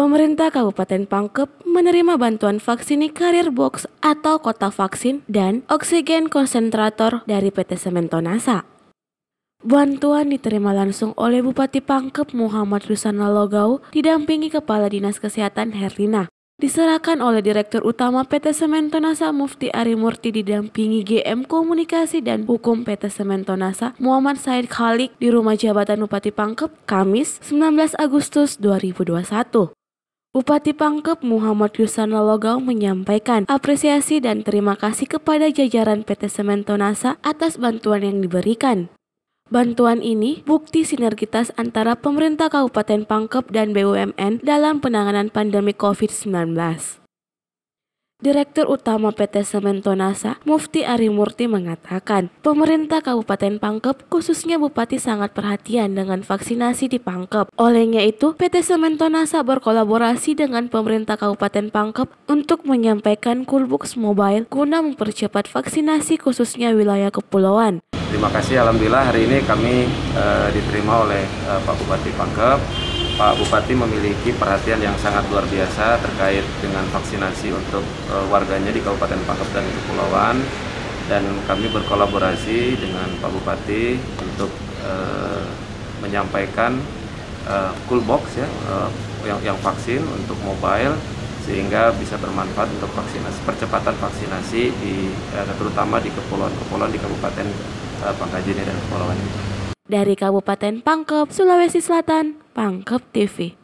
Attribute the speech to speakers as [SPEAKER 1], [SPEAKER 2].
[SPEAKER 1] Pemerintah Kabupaten Pangkep menerima bantuan vaksin karir box atau kota vaksin dan oksigen konsentrator dari PT Sementonasa. Bantuan diterima langsung oleh Bupati Pangkep Muhammad Rusana Logau didampingi Kepala Dinas Kesehatan Herlina. Diserahkan oleh Direktur Utama PT Sementonasa Mufti Ari Murti didampingi GM Komunikasi dan Hukum PT Sementonasa Muhammad Said Khalik di Rumah Jabatan Bupati Pangkep, Kamis 19 Agustus 2021. Bupati Pangkep Muhammad Yusana Logau menyampaikan apresiasi dan terima kasih kepada jajaran PT Semen Tonasa atas bantuan yang diberikan. Bantuan ini bukti sinergitas antara pemerintah Kabupaten Pangkep dan BUMN dalam penanganan pandemi COVID-19. Direktur Utama PT Semen Tonasa, Mufti Arimurti mengatakan, pemerintah Kabupaten Pangkep, khususnya Bupati sangat perhatian dengan vaksinasi di Pangkep. Olehnya itu, PT Semen Tonasa berkolaborasi dengan pemerintah Kabupaten Pangkep untuk menyampaikan Coolbox Mobile guna mempercepat vaksinasi khususnya wilayah kepulauan.
[SPEAKER 2] Terima kasih, Alhamdulillah hari ini kami e, diterima oleh e, Pak Bupati Pangkep Pak Bupati memiliki perhatian yang sangat luar biasa terkait dengan vaksinasi untuk eh, warganya di Kabupaten Pangkep dan Kepulauan dan kami berkolaborasi dengan Pak Bupati untuk uh, menyampaikan uh, cool box ya uh, yang, yang vaksin untuk mobile sehingga bisa bermanfaat untuk vaksinasi percepatan vaksinasi di terutama di kepulauan-kepulauan di Kabupaten Pangkajene dan Kepulauan ini.
[SPEAKER 1] Dari Kabupaten Pangkep, Sulawesi Selatan, Pangkep TV.